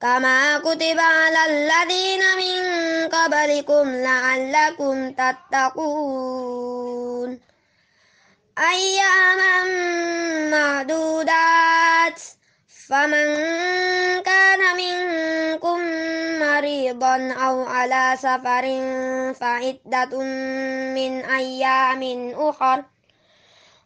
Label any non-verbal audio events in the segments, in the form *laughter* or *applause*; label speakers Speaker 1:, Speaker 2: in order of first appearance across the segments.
Speaker 1: كما كتب على الذين من قبلكم لعلكم تتقون أياما معدودات فمن كان منكم مريضا أو على سفر فعدة من أيام أخر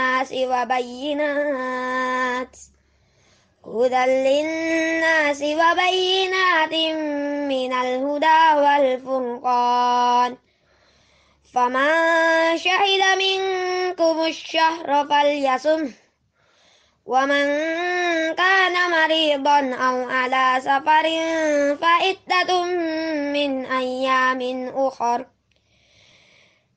Speaker 1: للناس وبينات هدى للناس وبينات من الهدى والفرقان فمن شهد منكم الشهر فليصم ومن كان مريضا أو على سفر فعدة من أيام أخر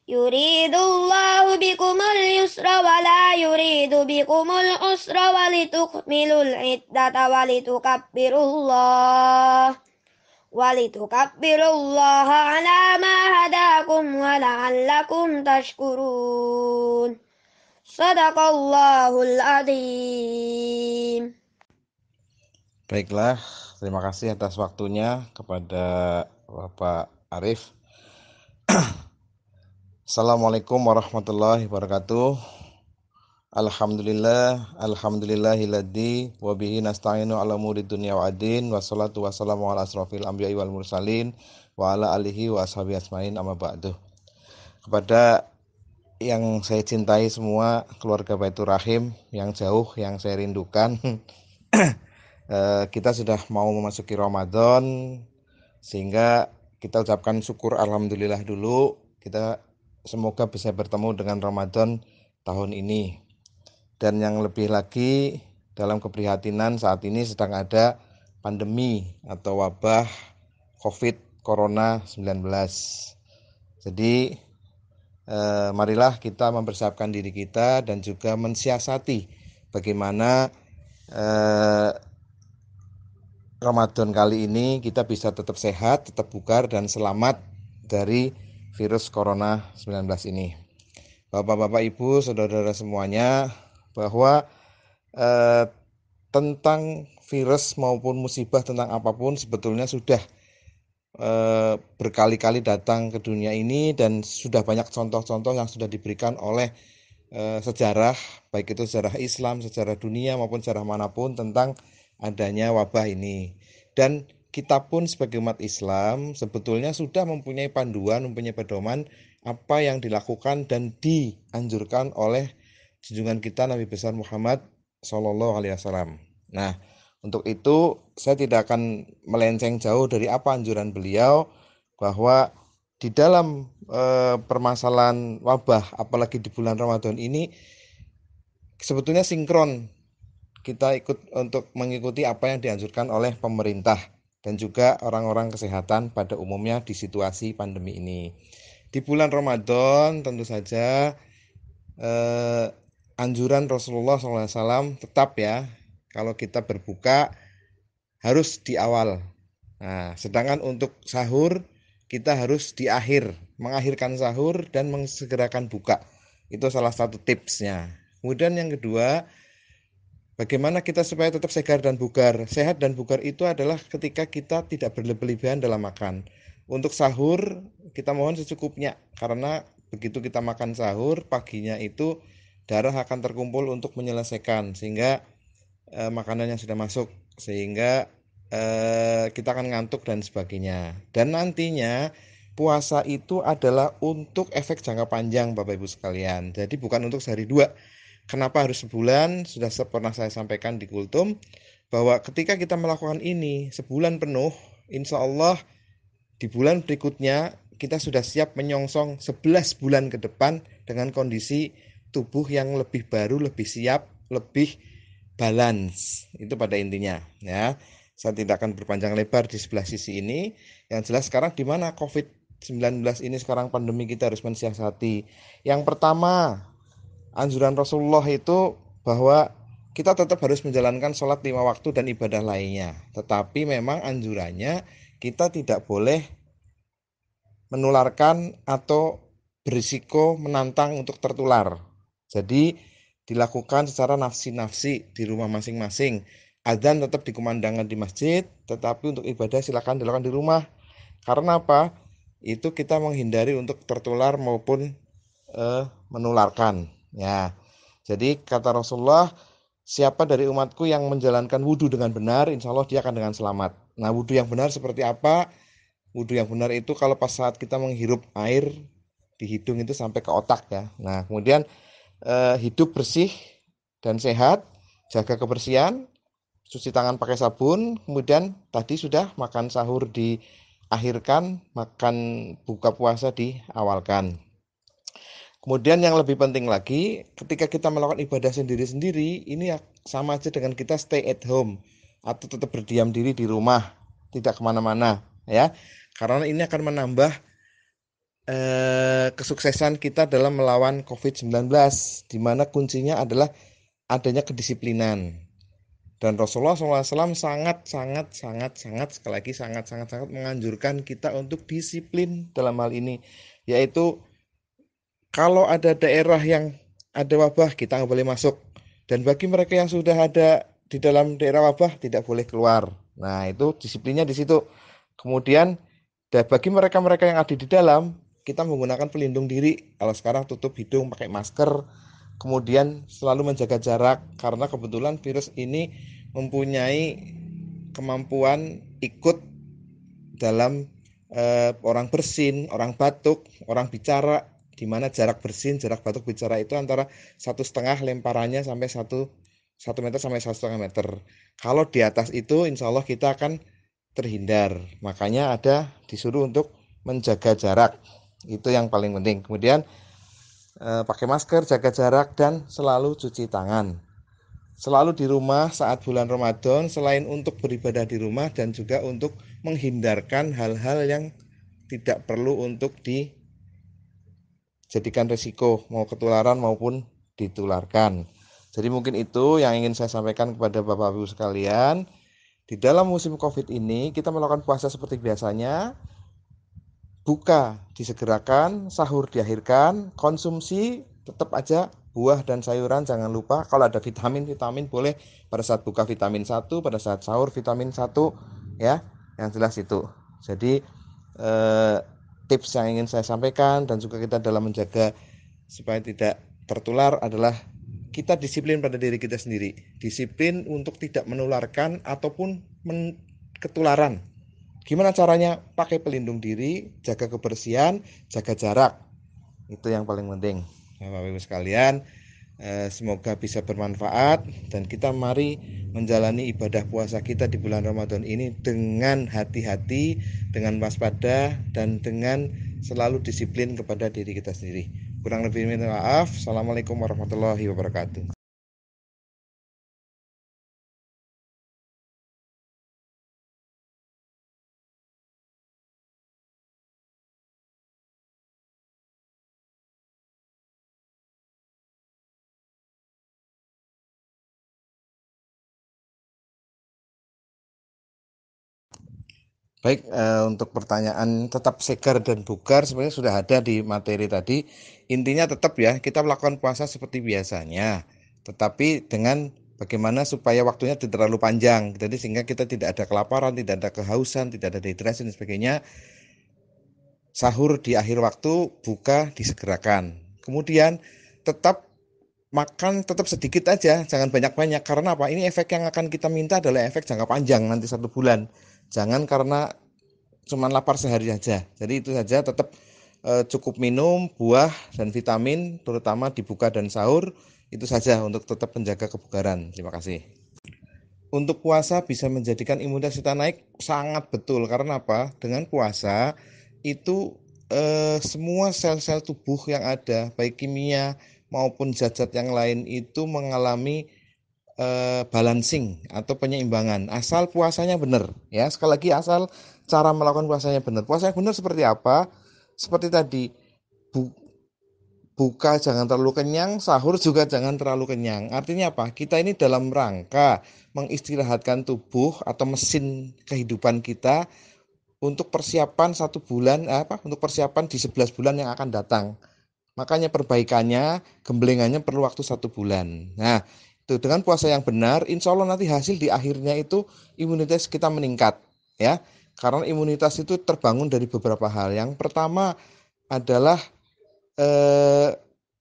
Speaker 1: Yuridullahu bikumul yusra wa la yuridu bikumul usra wa litukmilul iddata wa litukabbirullah wa litukabbirullaha ala ma hadakum wa la'allakum tashkurun Sadaqallahul adim.
Speaker 2: Baiklah, terima kasih atas waktunya kepada Bapak Arif *clears throat* Assalamualaikum warahmatullahi wabarakatuh. Alhamdulillah, alhamdulillahiladzi wa bihi nasta'inu ala murid dunia wa adin wassalatu wassalamu ala asrafil anbiya'i wal mursalin wa ala alihi wa ashabi asmain amma ba'du. Kepada yang saya cintai semua keluarga Baitur Rahim yang jauh yang saya rindukan *clears throat* eh, kita sudah mau memasuki Ramadan sehingga kita ucapkan syukur alhamdulillah dulu kita semoga bisa bertemu dengan Ramadan tahun ini. Dan yang lebih lagi dalam keprihatinan saat ini sedang ada pandemi atau wabah COVID Corona 19. Jadi eh, marilah kita mempersiapkan diri kita dan juga mensiasati bagaimana eh, Ramadan kali ini kita bisa tetap sehat, tetap bugar dan selamat dari virus corona 19 ini. Bapak-bapak, Ibu, saudara-saudara semuanya, bahwa eh, tentang virus maupun musibah tentang apapun sebetulnya sudah eh, berkali-kali datang ke dunia ini dan sudah banyak contoh-contoh yang sudah diberikan oleh eh, sejarah baik itu sejarah Islam, sejarah dunia maupun sejarah manapun tentang adanya wabah ini. Dan kita pun sebagai umat Islam sebetulnya sudah mempunyai panduan, mempunyai pedoman apa yang dilakukan dan dianjurkan oleh junjungan kita Nabi besar Muhammad Shallallahu Alaihi Wasallam. Nah, untuk itu saya tidak akan melenceng jauh dari apa anjuran beliau bahwa di dalam e, permasalahan wabah, apalagi di bulan Ramadan ini sebetulnya sinkron kita ikut untuk mengikuti apa yang dianjurkan oleh pemerintah dan juga orang-orang kesehatan pada umumnya di situasi pandemi ini. Di bulan Ramadan tentu saja eh, anjuran Rasulullah SAW tetap ya kalau kita berbuka harus di awal. Nah, sedangkan untuk sahur kita harus di akhir, mengakhirkan sahur dan mengsegerakan buka. Itu salah satu tipsnya. Kemudian yang kedua, Bagaimana kita supaya tetap segar dan bugar? Sehat dan bugar itu adalah ketika kita tidak berlebihan dalam makan. Untuk sahur, kita mohon secukupnya karena begitu kita makan sahur, paginya itu darah akan terkumpul untuk menyelesaikan sehingga eh, makanan yang sudah masuk sehingga eh, kita akan ngantuk dan sebagainya. Dan nantinya puasa itu adalah untuk efek jangka panjang Bapak Ibu sekalian. Jadi bukan untuk sehari dua Kenapa harus sebulan? Sudah pernah saya sampaikan di Kultum bahwa ketika kita melakukan ini sebulan penuh, insya Allah di bulan berikutnya kita sudah siap menyongsong 11 bulan ke depan dengan kondisi tubuh yang lebih baru, lebih siap, lebih balance. Itu pada intinya, ya. Saya tidak akan berpanjang lebar di sebelah sisi ini. Yang jelas sekarang di mana COVID-19 ini sekarang pandemi kita harus mensiasati. Yang pertama, anjuran Rasulullah itu bahwa kita tetap harus menjalankan sholat lima waktu dan ibadah lainnya. Tetapi memang anjurannya kita tidak boleh menularkan atau berisiko menantang untuk tertular. Jadi dilakukan secara nafsi-nafsi di rumah masing-masing. Adzan tetap dikumandangkan di masjid, tetapi untuk ibadah silakan dilakukan di rumah. Karena apa? Itu kita menghindari untuk tertular maupun eh, menularkan. Ya. Jadi kata Rasulullah, siapa dari umatku yang menjalankan wudhu dengan benar, insya Allah dia akan dengan selamat. Nah wudhu yang benar seperti apa? Wudhu yang benar itu kalau pas saat kita menghirup air di hidung itu sampai ke otak ya. Nah kemudian eh, hidup bersih dan sehat, jaga kebersihan, cuci tangan pakai sabun, kemudian tadi sudah makan sahur diakhirkan, makan buka puasa diawalkan. Kemudian yang lebih penting lagi, ketika kita melakukan ibadah sendiri-sendiri, ini ya sama aja dengan kita stay at home atau tetap berdiam diri di rumah, tidak kemana-mana, ya. Karena ini akan menambah eh, kesuksesan kita dalam melawan COVID-19, di mana kuncinya adalah adanya kedisiplinan. Dan Rasulullah SAW sangat, sangat, sangat, sangat, sekali lagi sangat, sangat, sangat menganjurkan kita untuk disiplin dalam hal ini, yaitu kalau ada daerah yang ada wabah, kita nggak boleh masuk. Dan bagi mereka yang sudah ada di dalam daerah wabah, tidak boleh keluar. Nah, itu disiplinnya di situ. Kemudian, bagi mereka-mereka yang ada di dalam, kita menggunakan pelindung diri. Kalau sekarang tutup hidung pakai masker, kemudian selalu menjaga jarak karena kebetulan virus ini mempunyai kemampuan ikut dalam eh, orang bersin, orang batuk, orang bicara di mana jarak bersin, jarak batuk bicara itu antara satu setengah lemparannya sampai satu satu meter sampai satu setengah meter. Kalau di atas itu, insya Allah kita akan terhindar. Makanya ada disuruh untuk menjaga jarak. Itu yang paling penting. Kemudian eh, pakai masker, jaga jarak, dan selalu cuci tangan. Selalu di rumah saat bulan Ramadan, selain untuk beribadah di rumah dan juga untuk menghindarkan hal-hal yang tidak perlu untuk di jadikan risiko mau ketularan maupun ditularkan. Jadi mungkin itu yang ingin saya sampaikan kepada Bapak Ibu sekalian. Di dalam musim Covid ini kita melakukan puasa seperti biasanya. Buka disegerakan, sahur diakhirkan, konsumsi tetap aja buah dan sayuran jangan lupa kalau ada vitamin-vitamin boleh pada saat buka vitamin 1, pada saat sahur vitamin 1 ya. Yang jelas itu. Jadi eh, tips yang ingin saya sampaikan dan juga kita dalam menjaga supaya tidak tertular adalah kita disiplin pada diri kita sendiri. Disiplin untuk tidak menularkan ataupun men ketularan. Gimana caranya? Pakai pelindung diri, jaga kebersihan, jaga jarak. Itu yang paling penting. Bapak Ibu sekalian, Eh, semoga bisa bermanfaat dan kita mari menjalani ibadah puasa kita di bulan Ramadan ini dengan hati-hati, dengan waspada dan dengan selalu disiplin kepada diri kita sendiri. Kurang lebih minta maaf. Assalamualaikum warahmatullahi wabarakatuh. Baik, uh, untuk pertanyaan tetap segar dan bugar sebenarnya sudah ada di materi tadi. Intinya tetap ya, kita melakukan puasa seperti biasanya, tetapi dengan bagaimana supaya waktunya tidak terlalu panjang. Jadi sehingga kita tidak ada kelaparan, tidak ada kehausan, tidak ada dehidrasi dan sebagainya. Sahur di akhir waktu, buka disegerakan. Kemudian tetap makan tetap sedikit aja, jangan banyak-banyak. Karena apa? Ini efek yang akan kita minta adalah efek jangka panjang nanti satu bulan. Jangan karena cuman lapar sehari aja. Jadi itu saja tetap e, cukup minum buah dan vitamin, terutama dibuka dan sahur. Itu saja untuk tetap menjaga kebugaran. Terima kasih. Untuk puasa bisa menjadikan imunitas kita naik sangat betul. Karena apa? Dengan puasa itu e, semua sel-sel tubuh yang ada, baik kimia, maupun zat-zat yang lain itu mengalami uh, balancing atau penyeimbangan. Asal puasanya benar, ya. Sekali lagi asal cara melakukan puasanya benar. Puasanya benar seperti apa? Seperti tadi bu, buka jangan terlalu kenyang, sahur juga jangan terlalu kenyang. Artinya apa? Kita ini dalam rangka mengistirahatkan tubuh atau mesin kehidupan kita untuk persiapan satu bulan eh, apa? Untuk persiapan di 11 bulan yang akan datang. Makanya perbaikannya, gemblengannya perlu waktu satu bulan. Nah, itu dengan puasa yang benar, insya Allah nanti hasil di akhirnya itu imunitas kita meningkat, ya. Karena imunitas itu terbangun dari beberapa hal. Yang pertama adalah eh,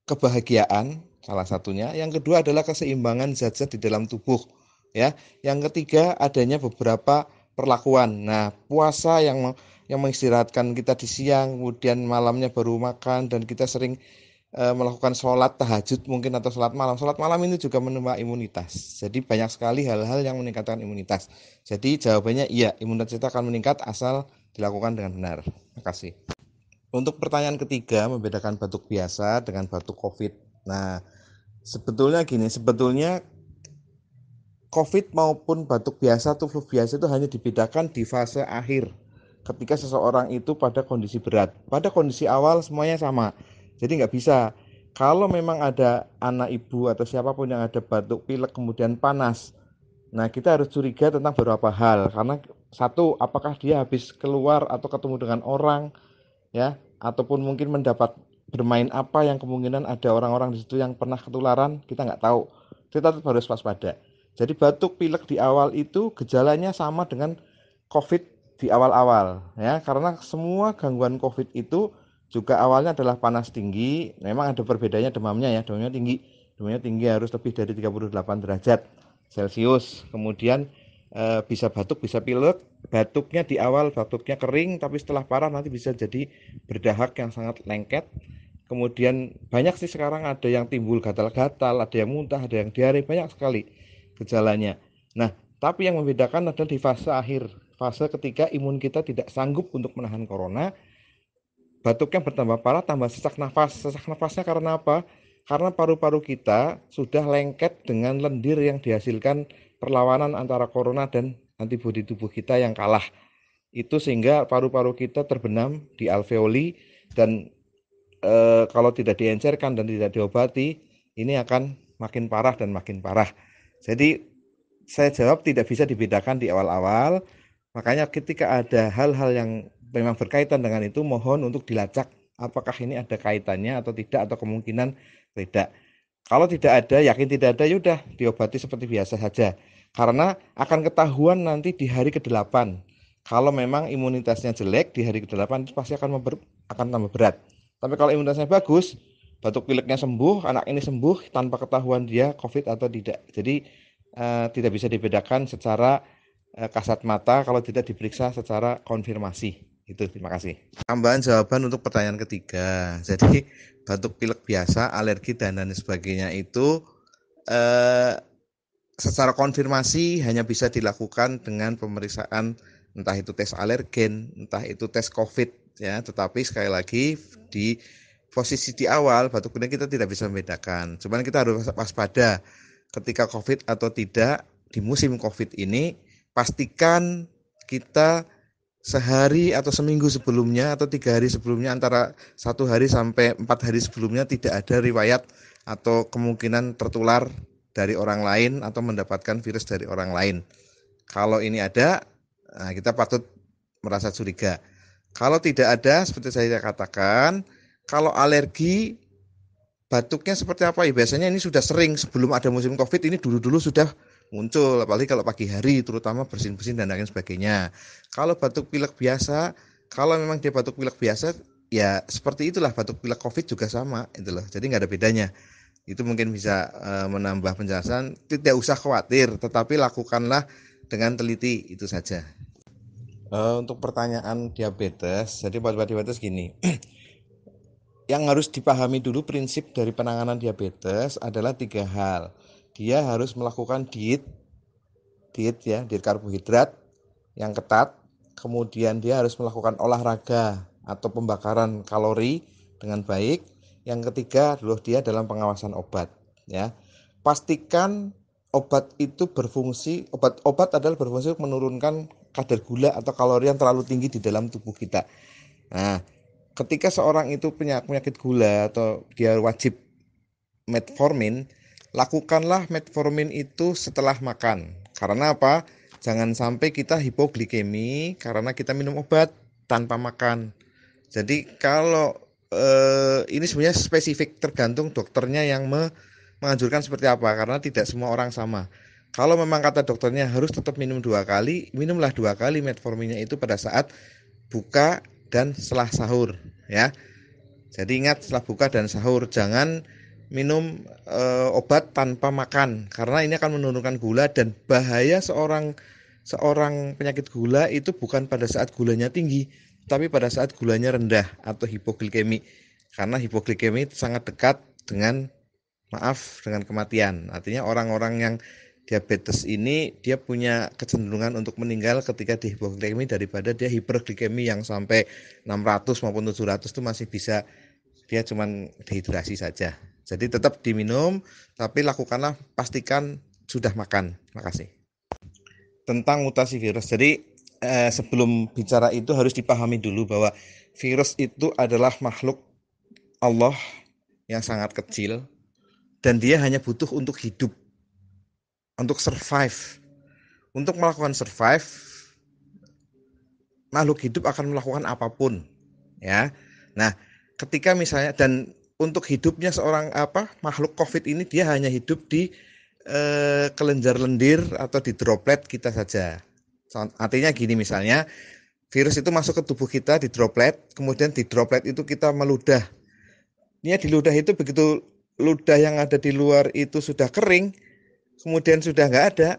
Speaker 2: kebahagiaan, salah satunya. Yang kedua adalah keseimbangan zat-zat di dalam tubuh, ya. Yang ketiga adanya beberapa perlakuan. Nah, puasa yang yang mengistirahatkan kita di siang, kemudian malamnya baru makan dan kita sering e, melakukan sholat tahajud mungkin atau sholat malam. Sholat malam itu juga menambah imunitas. Jadi banyak sekali hal-hal yang meningkatkan imunitas. Jadi jawabannya iya, imunitas kita akan meningkat asal dilakukan dengan benar. Terima kasih. Untuk pertanyaan ketiga, membedakan batuk biasa dengan batuk COVID. Nah, sebetulnya gini, sebetulnya COVID maupun batuk biasa atau flu biasa itu hanya dibedakan di fase akhir ketika seseorang itu pada kondisi berat. Pada kondisi awal semuanya sama. Jadi nggak bisa. Kalau memang ada anak ibu atau siapapun yang ada batuk pilek kemudian panas, nah kita harus curiga tentang beberapa hal karena satu apakah dia habis keluar atau ketemu dengan orang ya ataupun mungkin mendapat bermain apa yang kemungkinan ada orang-orang di situ yang pernah ketularan kita nggak tahu kita harus waspada jadi batuk pilek di awal itu gejalanya sama dengan covid di awal-awal ya karena semua gangguan COVID itu juga awalnya adalah panas tinggi memang ada perbedaannya demamnya ya demamnya tinggi demamnya tinggi harus lebih dari 38 derajat Celcius kemudian e, bisa batuk bisa pilek batuknya di awal batuknya kering tapi setelah parah nanti bisa jadi berdahak yang sangat lengket kemudian banyak sih sekarang ada yang timbul gatal-gatal ada yang muntah ada yang diare banyak sekali gejalanya nah tapi yang membedakan adalah di fase akhir fase ketika imun kita tidak sanggup untuk menahan corona, batuknya bertambah parah, tambah sesak nafas. Sesak nafasnya karena apa? Karena paru-paru kita sudah lengket dengan lendir yang dihasilkan perlawanan antara corona dan antibodi tubuh kita yang kalah. Itu sehingga paru-paru kita terbenam di alveoli dan e, kalau tidak diencerkan dan tidak diobati, ini akan makin parah dan makin parah. Jadi saya jawab tidak bisa dibedakan di awal-awal, Makanya ketika ada hal-hal yang memang berkaitan dengan itu mohon untuk dilacak apakah ini ada kaitannya atau tidak atau kemungkinan tidak. Kalau tidak ada, yakin tidak ada, yaudah diobati seperti biasa saja. Karena akan ketahuan nanti di hari ke-8. Kalau memang imunitasnya jelek di hari ke-8 pasti akan member, akan tambah berat. Tapi kalau imunitasnya bagus, batuk pileknya sembuh, anak ini sembuh tanpa ketahuan dia COVID atau tidak. Jadi eh, tidak bisa dibedakan secara Eh, kasat mata kalau tidak diperiksa secara konfirmasi. Itu terima kasih. Tambahan jawaban untuk pertanyaan ketiga. *laughs* Jadi batuk pilek biasa, alergi dan lain sebagainya itu eh, secara konfirmasi hanya bisa dilakukan dengan pemeriksaan entah itu tes alergen, entah itu tes COVID ya, tetapi sekali lagi di posisi di awal batuk pilek kita tidak bisa membedakan. Cuman kita harus waspada ketika COVID atau tidak di musim COVID ini pastikan kita sehari atau seminggu sebelumnya atau tiga hari sebelumnya antara satu hari sampai empat hari sebelumnya tidak ada riwayat atau kemungkinan tertular dari orang lain atau mendapatkan virus dari orang lain. Kalau ini ada, nah kita patut merasa curiga. Kalau tidak ada, seperti saya katakan, kalau alergi batuknya seperti apa? Ya, biasanya ini sudah sering sebelum ada musim COVID ini dulu-dulu sudah muncul apalagi kalau pagi hari terutama bersin-bersin dan lain sebagainya. Kalau batuk pilek biasa, kalau memang dia batuk pilek biasa ya seperti itulah batuk pilek Covid juga sama itu loh. Jadi nggak ada bedanya. Itu mungkin bisa e, menambah penjelasan, tidak usah khawatir tetapi lakukanlah dengan teliti itu saja. e, untuk pertanyaan diabetes, jadi buat diabetes gini. *clears throat* yang harus dipahami dulu prinsip dari penanganan diabetes adalah tiga hal dia harus melakukan diet diet ya diet karbohidrat yang ketat kemudian dia harus melakukan olahraga atau pembakaran kalori dengan baik yang ketiga adalah dia dalam pengawasan obat ya pastikan obat itu berfungsi obat obat adalah berfungsi menurunkan kadar gula atau kalori yang terlalu tinggi di dalam tubuh kita nah ketika seorang itu punya penyakit gula atau dia wajib metformin lakukanlah metformin itu setelah makan. Karena apa? Jangan sampai kita hipoglikemi karena kita minum obat tanpa makan. Jadi kalau eh, ini sebenarnya spesifik tergantung dokternya yang me menganjurkan seperti apa karena tidak semua orang sama. Kalau memang kata dokternya harus tetap minum dua kali, minumlah dua kali metforminnya itu pada saat buka dan setelah sahur ya. Jadi ingat setelah buka dan sahur jangan minum e, obat tanpa makan karena ini akan menurunkan gula dan bahaya seorang seorang penyakit gula itu bukan pada saat gulanya tinggi tapi pada saat gulanya rendah atau hipoglikemi karena hipoglikemi sangat dekat dengan maaf dengan kematian artinya orang-orang yang diabetes ini dia punya kecenderungan untuk meninggal ketika di hipoglikemi daripada dia hiperglikemi yang sampai 600 maupun 700 itu masih bisa dia cuman dehidrasi saja jadi tetap diminum, tapi lakukanlah pastikan sudah makan. Makasih. Tentang mutasi virus. Jadi eh, sebelum bicara itu harus dipahami dulu bahwa virus itu adalah makhluk Allah yang sangat kecil dan dia hanya butuh untuk hidup, untuk survive. Untuk melakukan survive, makhluk hidup akan melakukan apapun, ya. Nah, ketika misalnya dan untuk hidupnya seorang apa makhluk COVID ini dia hanya hidup di e, kelenjar lendir atau di droplet kita saja. Artinya gini misalnya virus itu masuk ke tubuh kita di droplet, kemudian di droplet itu kita meludah. Ini ya, di ludah itu begitu ludah yang ada di luar itu sudah kering, kemudian sudah nggak ada,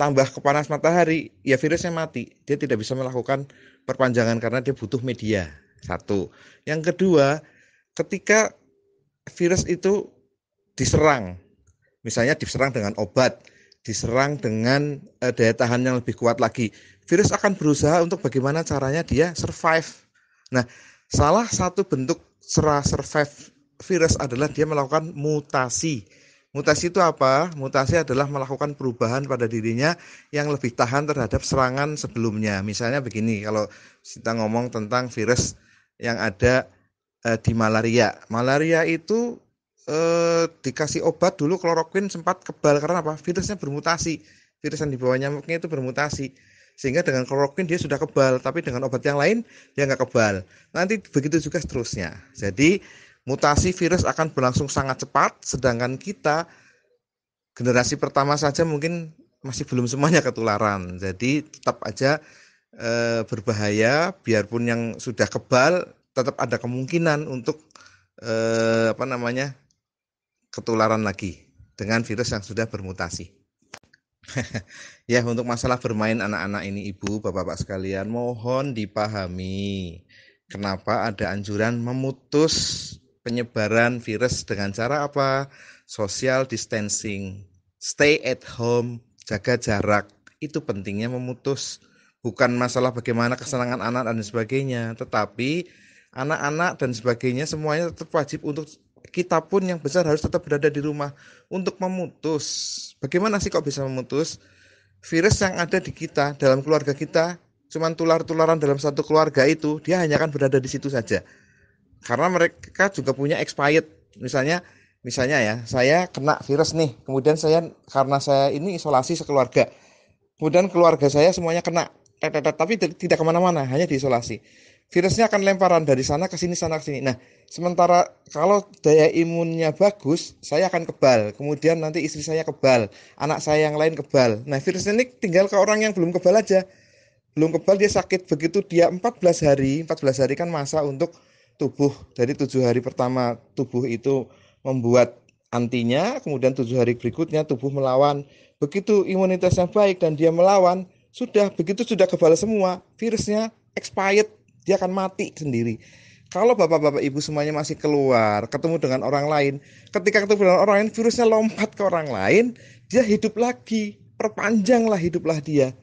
Speaker 2: tambah ke matahari, ya virusnya mati. Dia tidak bisa melakukan perpanjangan karena dia butuh media. Satu. Yang kedua, ketika virus itu diserang, misalnya diserang dengan obat, diserang dengan uh, daya tahan yang lebih kuat lagi, virus akan berusaha untuk bagaimana caranya dia survive. Nah, salah satu bentuk serah survive virus adalah dia melakukan mutasi. Mutasi itu apa? Mutasi adalah melakukan perubahan pada dirinya yang lebih tahan terhadap serangan sebelumnya. Misalnya begini, kalau kita ngomong tentang virus yang ada eh, di malaria. Malaria itu eh, dikasih obat dulu kloroquin sempat kebal karena apa? Virusnya bermutasi. Virus yang dibawa nyamuknya itu bermutasi. Sehingga dengan kloroquin dia sudah kebal, tapi dengan obat yang lain dia nggak kebal. Nanti begitu juga seterusnya. Jadi mutasi virus akan berlangsung sangat cepat, sedangkan kita generasi pertama saja mungkin masih belum semuanya ketularan. Jadi tetap aja e, berbahaya biarpun yang sudah kebal tetap ada kemungkinan untuk eh, apa namanya ketularan lagi dengan virus yang sudah bermutasi. *laughs* ya untuk masalah bermain anak-anak ini ibu bapak-bapak sekalian mohon dipahami kenapa ada anjuran memutus penyebaran virus dengan cara apa social distancing stay at home jaga jarak itu pentingnya memutus bukan masalah bagaimana kesenangan anak dan sebagainya tetapi anak-anak dan sebagainya semuanya tetap wajib untuk kita pun yang besar harus tetap berada di rumah untuk memutus. Bagaimana sih kok bisa memutus? Virus yang ada di kita dalam keluarga kita cuman tular-tularan dalam satu keluarga itu dia hanya akan berada di situ saja. Karena mereka juga punya expired. Misalnya misalnya ya, saya kena virus nih, kemudian saya karena saya ini isolasi sekeluarga. Kemudian keluarga saya semuanya kena, tapi tidak kemana-mana, hanya diisolasi virusnya akan lemparan dari sana ke sini sana ke sini. Nah, sementara kalau daya imunnya bagus, saya akan kebal. Kemudian nanti istri saya kebal, anak saya yang lain kebal. Nah, virus ini tinggal ke orang yang belum kebal aja. Belum kebal dia sakit. Begitu dia 14 hari, 14 hari kan masa untuk tubuh dari tujuh hari pertama tubuh itu membuat antinya, kemudian tujuh hari berikutnya tubuh melawan. Begitu imunitasnya baik dan dia melawan, sudah begitu sudah kebal semua, virusnya expired dia akan mati sendiri kalau bapak-bapak ibu semuanya masih keluar ketemu dengan orang lain ketika ketemu dengan orang lain virusnya lompat ke orang lain dia hidup lagi perpanjanglah hiduplah dia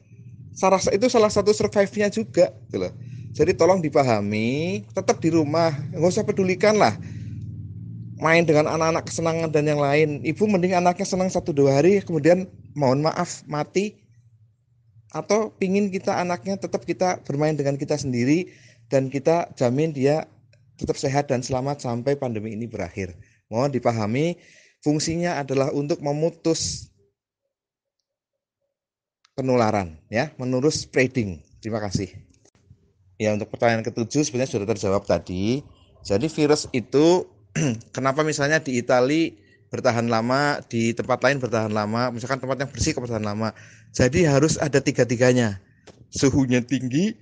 Speaker 2: salah itu salah satu survive-nya juga gitu loh. Jadi tolong dipahami, tetap di rumah, nggak usah pedulikan lah. Main dengan anak-anak kesenangan dan yang lain. Ibu mending anaknya senang satu dua hari, kemudian mohon maaf mati. Atau pingin kita anaknya tetap kita bermain dengan kita sendiri, dan kita jamin dia tetap sehat dan selamat sampai pandemi ini berakhir. Mohon dipahami, fungsinya adalah untuk memutus penularan ya, menurut spreading. Terima kasih. Ya, untuk pertanyaan ketujuh sebenarnya sudah terjawab tadi. Jadi virus itu *clears throat* kenapa misalnya di Italia bertahan lama, di tempat lain bertahan lama, misalkan tempat yang bersih bertahan lama. Jadi harus ada tiga-tiganya. Suhunya tinggi,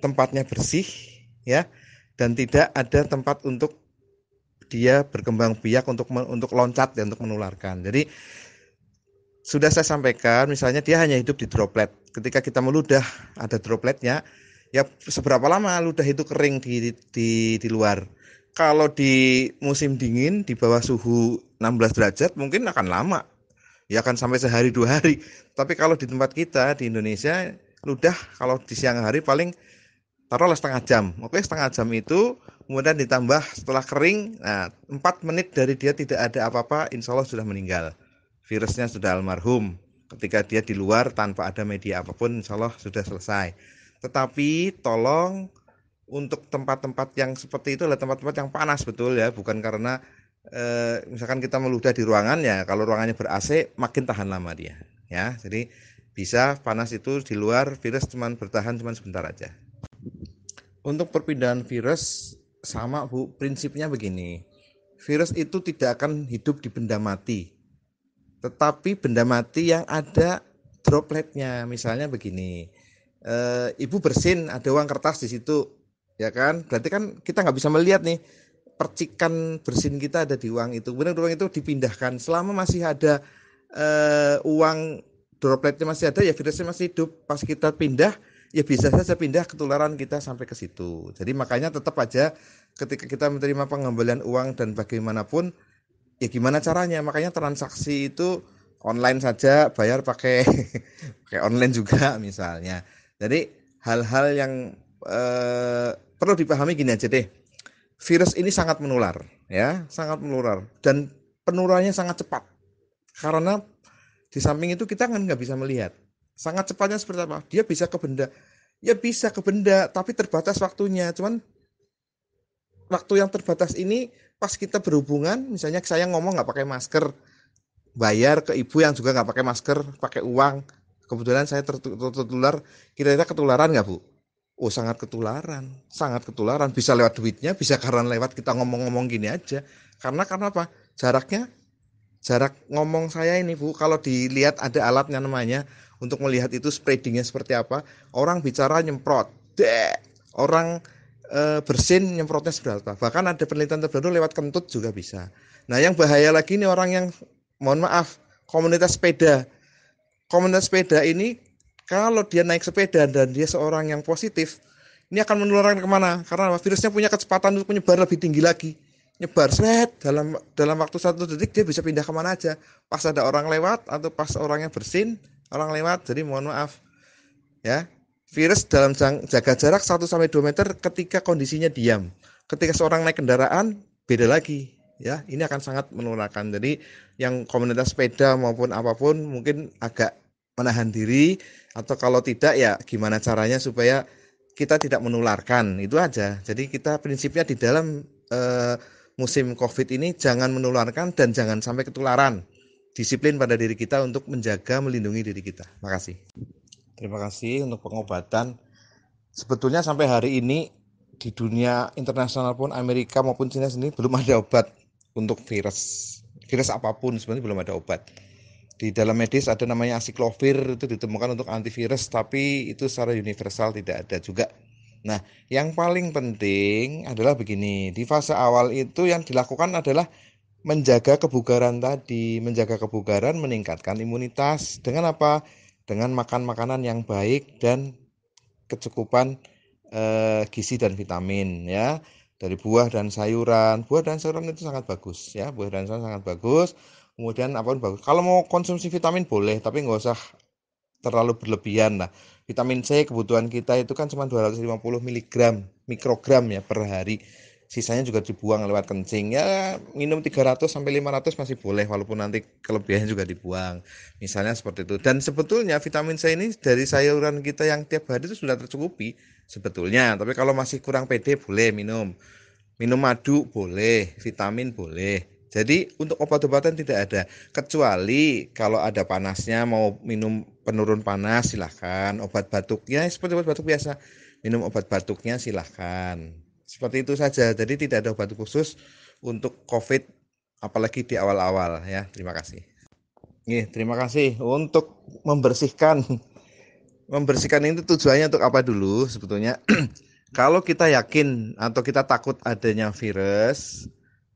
Speaker 2: tempatnya bersih ya dan tidak ada tempat untuk dia berkembang biak untuk untuk loncat dan ya, untuk menularkan. Jadi sudah saya sampaikan misalnya dia hanya hidup di droplet. Ketika kita meludah ada dropletnya ya seberapa lama ludah itu kering di di di luar. Kalau di musim dingin di bawah suhu 16 derajat mungkin akan lama. Ya akan sampai sehari dua hari. Tapi kalau di tempat kita di Indonesia ludah kalau di siang hari paling taruhlah setengah jam. Oke, setengah jam itu kemudian ditambah setelah kering, nah 4 menit dari dia tidak ada apa-apa, insya Allah sudah meninggal. Virusnya sudah almarhum. Ketika dia di luar tanpa ada media apapun, insya Allah sudah selesai. Tetapi tolong untuk tempat-tempat yang seperti itu adalah tempat-tempat yang panas betul ya, bukan karena eh, misalkan kita meludah di ruangan ya kalau ruangannya ber AC makin tahan lama dia, ya. Jadi bisa panas itu di luar virus cuman bertahan cuman sebentar aja. Untuk perpindahan virus sama Bu, prinsipnya begini. Virus itu tidak akan hidup di benda mati. Tetapi benda mati yang ada dropletnya, misalnya begini. E, ibu bersin ada uang kertas di situ, ya kan? Berarti kan kita nggak bisa melihat nih percikan bersin kita ada di uang itu. benar uang itu dipindahkan. Selama masih ada e, uang dropletnya masih ada, ya virusnya masih hidup. Pas kita pindah, ya bisa saja pindah ketularan kita sampai ke situ. Jadi makanya tetap aja ketika kita menerima pengembalian uang dan bagaimanapun ya gimana caranya? Makanya transaksi itu online saja, bayar pakai *laughs* pakai online juga misalnya. Jadi hal-hal yang eh, perlu dipahami gini aja deh. Virus ini sangat menular, ya, sangat menular dan penularannya sangat cepat. Karena di samping itu kita kan nggak bisa melihat sangat cepatnya seperti apa dia bisa ke benda ya bisa ke benda tapi terbatas waktunya cuman waktu yang terbatas ini pas kita berhubungan misalnya saya ngomong nggak pakai masker bayar ke ibu yang juga nggak pakai masker pakai uang kebetulan saya tertular kira-kira ketularan nggak bu oh sangat ketularan sangat ketularan bisa lewat duitnya bisa karena lewat kita ngomong-ngomong gini aja karena karena apa jaraknya jarak ngomong saya ini bu kalau dilihat ada alatnya namanya untuk melihat itu spreadingnya seperti apa. Orang bicara nyemprot, deh, Orang e, bersin nyemprotnya seberapa. Bahkan ada penelitian terbaru lewat kentut juga bisa. Nah yang bahaya lagi ini orang yang mohon maaf komunitas sepeda. Komunitas sepeda ini kalau dia naik sepeda dan dia seorang yang positif, ini akan menularkan kemana? Karena virusnya punya kecepatan untuk menyebar lebih tinggi lagi. Nyebar seret dalam dalam waktu satu detik dia bisa pindah kemana aja. Pas ada orang lewat atau pas orangnya bersin, orang lewat jadi mohon maaf ya virus dalam jaga jarak 1 sampai dua meter ketika kondisinya diam ketika seorang naik kendaraan beda lagi ya ini akan sangat menularkan jadi yang komunitas sepeda maupun apapun mungkin agak menahan diri atau kalau tidak ya gimana caranya supaya kita tidak menularkan itu aja jadi kita prinsipnya di dalam eh, musim covid ini jangan menularkan dan jangan sampai ketularan disiplin pada diri kita untuk menjaga melindungi diri kita. Terima kasih. Terima kasih untuk pengobatan. Sebetulnya sampai hari ini di dunia internasional pun Amerika maupun Cina sendiri belum ada obat untuk virus. Virus apapun sebenarnya belum ada obat. Di dalam medis ada namanya asiklovir itu ditemukan untuk antivirus tapi itu secara universal tidak ada juga. Nah, yang paling penting adalah begini, di fase awal itu yang dilakukan adalah menjaga kebugaran tadi, menjaga kebugaran meningkatkan imunitas dengan apa? Dengan makan makanan yang baik dan kecukupan eh, gizi dan vitamin ya. Dari buah dan sayuran. Buah dan sayuran itu sangat bagus ya, buah dan sayuran sangat bagus. Kemudian apa bagus? Kalau mau konsumsi vitamin boleh, tapi nggak usah terlalu berlebihan lah. Vitamin C kebutuhan kita itu kan cuma 250 mg mikrogram ya per hari sisanya juga dibuang lewat kencing ya minum 300 sampai 500 masih boleh walaupun nanti kelebihannya juga dibuang misalnya seperti itu dan sebetulnya vitamin C ini dari sayuran kita yang tiap hari itu sudah tercukupi sebetulnya tapi kalau masih kurang pede boleh minum minum madu boleh vitamin boleh jadi untuk obat-obatan tidak ada kecuali kalau ada panasnya mau minum penurun panas silahkan obat batuknya seperti obat batuk biasa minum obat batuknya silahkan seperti itu saja jadi tidak ada obat khusus untuk covid apalagi di awal-awal ya terima kasih Nih, terima kasih untuk membersihkan membersihkan itu tujuannya untuk apa dulu sebetulnya *clears throat* kalau kita yakin atau kita takut adanya virus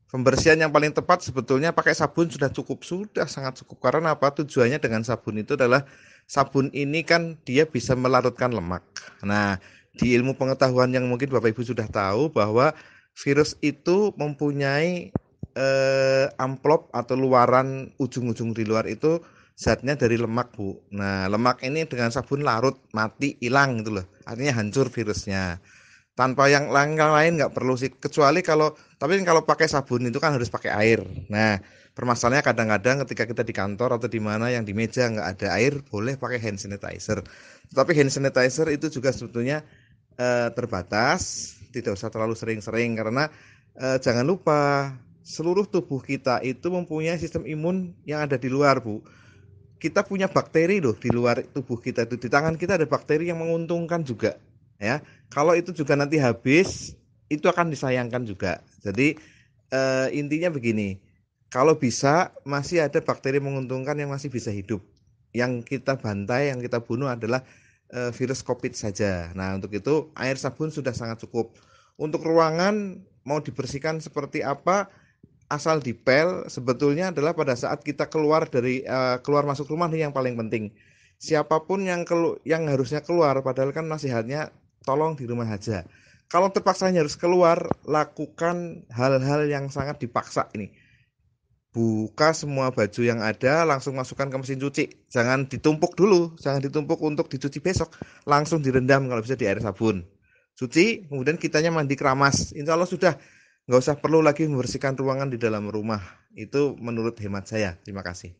Speaker 2: pembersihan yang paling tepat sebetulnya pakai sabun sudah cukup sudah sangat cukup karena apa tujuannya dengan sabun itu adalah sabun ini kan dia bisa melarutkan lemak nah di ilmu pengetahuan yang mungkin Bapak Ibu sudah tahu bahwa virus itu mempunyai eh, amplop atau luaran ujung-ujung di luar itu zatnya dari lemak bu. Nah lemak ini dengan sabun larut mati hilang gitu loh. Artinya hancur virusnya tanpa yang lain-lain nggak perlu sih kecuali kalau tapi kan kalau pakai sabun itu kan harus pakai air nah permasalahannya kadang-kadang ketika kita di kantor atau di mana yang di meja nggak ada air boleh pakai hand sanitizer tapi hand sanitizer itu juga sebetulnya e, terbatas tidak usah terlalu sering-sering karena e, jangan lupa seluruh tubuh kita itu mempunyai sistem imun yang ada di luar bu kita punya bakteri loh di luar tubuh kita itu di tangan kita ada bakteri yang menguntungkan juga ya kalau itu juga nanti habis itu akan disayangkan juga jadi uh, intinya begini kalau bisa masih ada bakteri menguntungkan yang masih bisa hidup yang kita bantai yang kita bunuh adalah uh, virus covid saja nah untuk itu air sabun sudah sangat cukup untuk ruangan mau dibersihkan seperti apa asal dipel sebetulnya adalah pada saat kita keluar dari uh, keluar masuk rumah ini yang paling penting. Siapapun yang kelu yang harusnya keluar padahal kan nasihatnya tolong di rumah aja kalau terpaksa harus keluar lakukan hal-hal yang sangat dipaksa ini buka semua baju yang ada langsung masukkan ke mesin cuci jangan ditumpuk dulu jangan ditumpuk untuk dicuci besok langsung direndam kalau bisa di air sabun cuci kemudian kitanya mandi keramas insya Allah sudah nggak usah perlu lagi membersihkan ruangan di dalam rumah itu menurut hemat saya terima kasih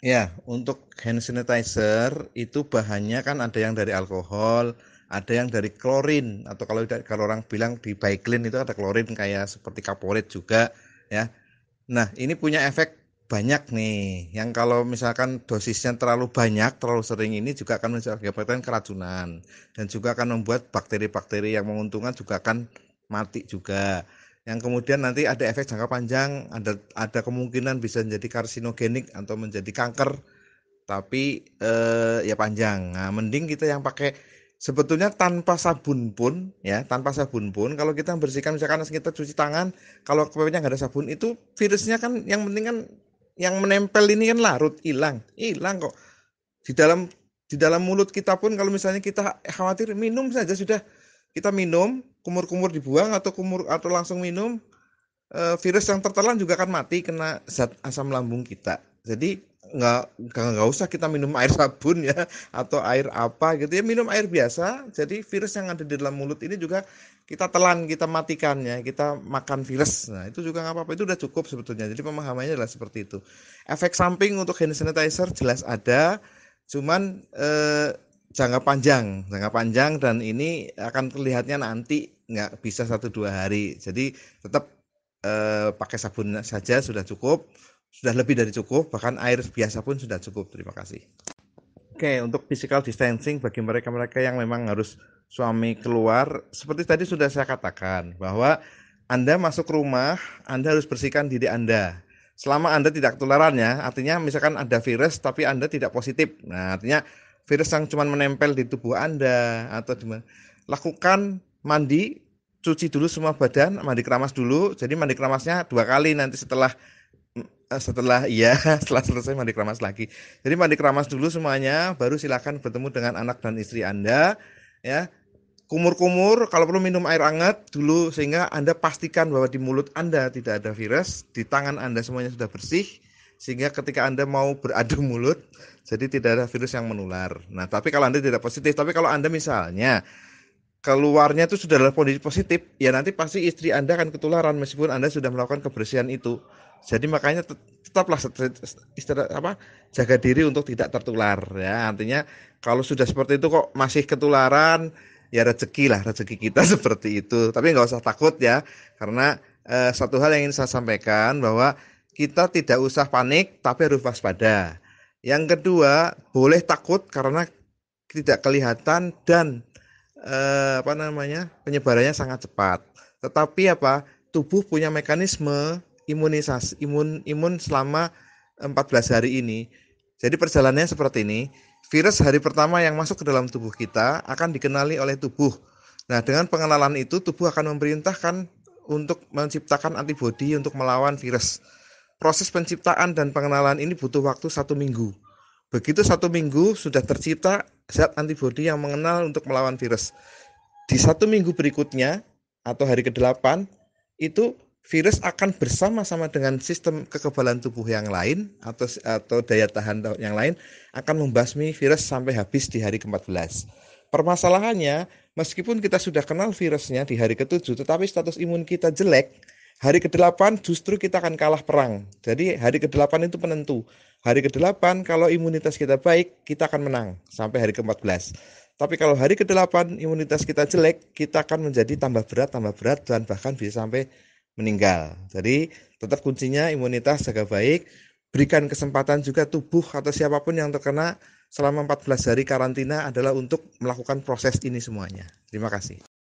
Speaker 2: ya untuk hand sanitizer itu bahannya kan ada yang dari alkohol ada yang dari klorin atau kalau kalau orang bilang di baiklin itu ada klorin kayak seperti kaporit juga ya. Nah, ini punya efek banyak nih. Yang kalau misalkan dosisnya terlalu banyak, terlalu sering ini juga akan menyebabkan keracunan dan juga akan membuat bakteri-bakteri yang menguntungkan juga akan mati juga. Yang kemudian nanti ada efek jangka panjang, ada ada kemungkinan bisa menjadi karsinogenik atau menjadi kanker tapi eh, ya panjang. Nah, mending kita yang pakai sebetulnya tanpa sabun pun ya tanpa sabun pun kalau kita membersihkan misalkan kita cuci tangan kalau kepepetnya nggak ada sabun itu virusnya kan yang penting kan yang menempel ini kan larut hilang hilang kok di dalam di dalam mulut kita pun kalau misalnya kita khawatir minum saja sudah kita minum kumur-kumur dibuang atau kumur atau langsung minum eh, virus yang tertelan juga akan mati kena zat asam lambung kita jadi nggak nggak usah kita minum air sabun ya atau air apa gitu ya minum air biasa jadi virus yang ada di dalam mulut ini juga kita telan kita matikan ya kita makan virus nah itu juga nggak apa-apa itu udah cukup sebetulnya jadi pemahamannya adalah seperti itu efek samping untuk hand sanitizer jelas ada cuman eh, jangka panjang jangka panjang dan ini akan terlihatnya nanti nggak bisa satu dua hari jadi tetap eh, pakai sabun saja sudah cukup sudah lebih dari cukup, bahkan air biasa pun sudah cukup. Terima kasih. Oke, untuk physical distancing bagi mereka-mereka yang memang harus suami keluar, seperti tadi sudah saya katakan bahwa Anda masuk rumah, Anda harus bersihkan diri Anda. Selama Anda tidak ketularan artinya misalkan ada virus tapi Anda tidak positif. Nah, artinya virus yang cuma menempel di tubuh Anda atau di Lakukan mandi, cuci dulu semua badan, mandi keramas dulu. Jadi mandi keramasnya dua kali nanti setelah setelah iya *laughs* setelah selesai mandi keramas lagi. Jadi mandi keramas dulu semuanya, baru silakan bertemu dengan anak dan istri Anda ya. Kumur-kumur, kalau perlu minum air hangat dulu sehingga Anda pastikan bahwa di mulut Anda tidak ada virus, di tangan Anda semuanya sudah bersih sehingga ketika Anda mau beradu *laughs* mulut jadi tidak ada virus yang menular. Nah, tapi kalau Anda tidak positif, tapi kalau Anda misalnya keluarnya itu sudah dalam kondisi positif, ya nanti pasti istri Anda akan ketularan meskipun Anda sudah melakukan kebersihan itu. Jadi makanya tetaplah istirahat apa jaga diri untuk tidak tertular ya. Artinya kalau sudah seperti itu kok masih ketularan ya rezeki lah rezeki kita *laughs* seperti itu. Tapi nggak usah takut ya karena eh, satu hal yang ingin saya sampaikan bahwa kita tidak usah panik tapi harus waspada. Yang kedua boleh takut karena tidak kelihatan dan eh, apa namanya penyebarannya sangat cepat. Tetapi apa tubuh punya mekanisme imunisasi imun imun selama 14 hari ini. Jadi perjalanannya seperti ini. Virus hari pertama yang masuk ke dalam tubuh kita akan dikenali oleh tubuh. Nah, dengan pengenalan itu tubuh akan memerintahkan untuk menciptakan antibodi untuk melawan virus. Proses penciptaan dan pengenalan ini butuh waktu satu minggu. Begitu satu minggu sudah tercipta zat antibodi yang mengenal untuk melawan virus. Di satu minggu berikutnya atau hari ke-8 itu virus akan bersama-sama dengan sistem kekebalan tubuh yang lain atau atau daya tahan yang lain akan membasmi virus sampai habis di hari ke-14. Permasalahannya, meskipun kita sudah kenal virusnya di hari ke-7 tetapi status imun kita jelek, hari ke-8 justru kita akan kalah perang. Jadi hari ke-8 itu penentu. Hari ke-8 kalau imunitas kita baik, kita akan menang sampai hari ke-14. Tapi kalau hari ke-8 imunitas kita jelek, kita akan menjadi tambah berat, tambah berat dan bahkan bisa sampai meninggal. Jadi tetap kuncinya imunitas jaga baik, berikan kesempatan juga tubuh atau siapapun yang terkena selama 14 hari karantina adalah untuk melakukan proses ini semuanya. Terima kasih.